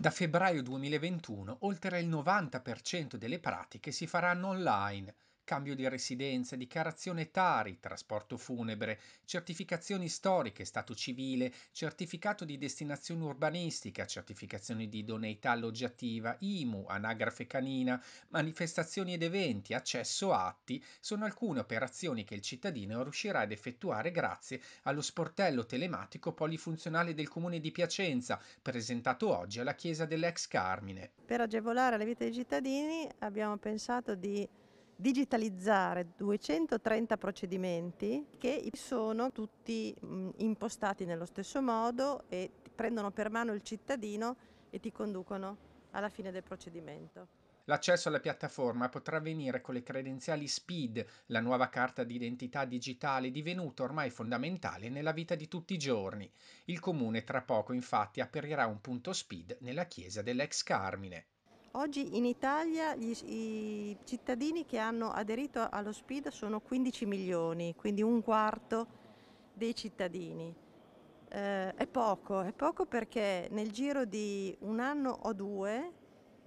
Da febbraio 2021 oltre il 90% delle pratiche si faranno online cambio di residenza, dichiarazione tari, trasporto funebre, certificazioni storiche, stato civile, certificato di destinazione urbanistica, certificazioni di idoneità alloggiativa, IMU, anagrafe canina, manifestazioni ed eventi, accesso a atti, sono alcune operazioni che il cittadino riuscirà ad effettuare grazie allo sportello telematico polifunzionale del Comune di Piacenza, presentato oggi alla chiesa dell'ex Carmine. Per agevolare la vita dei cittadini abbiamo pensato di digitalizzare 230 procedimenti che sono tutti mm, impostati nello stesso modo e prendono per mano il cittadino e ti conducono alla fine del procedimento. L'accesso alla piattaforma potrà avvenire con le credenziali SPID, la nuova carta d'identità digitale divenuta ormai fondamentale nella vita di tutti i giorni. Il comune tra poco infatti aprirà un punto SPID nella chiesa dell'ex Carmine. Oggi in Italia gli, i cittadini che hanno aderito allo SPID sono 15 milioni, quindi un quarto dei cittadini. Eh, è poco, è poco perché nel giro di un anno o due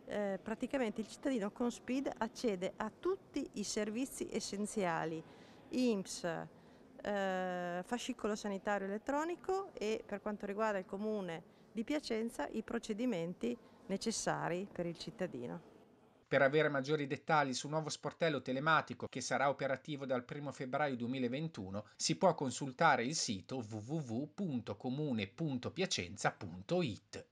eh, praticamente il cittadino con SPID accede a tutti i servizi essenziali, IMSS, eh, fascicolo sanitario elettronico e per quanto riguarda il comune di Piacenza i procedimenti necessari per il cittadino. Per avere maggiori dettagli sul nuovo sportello telematico che sarà operativo dal 1 febbraio 2021 si può consultare il sito www.comune.piacenza.it.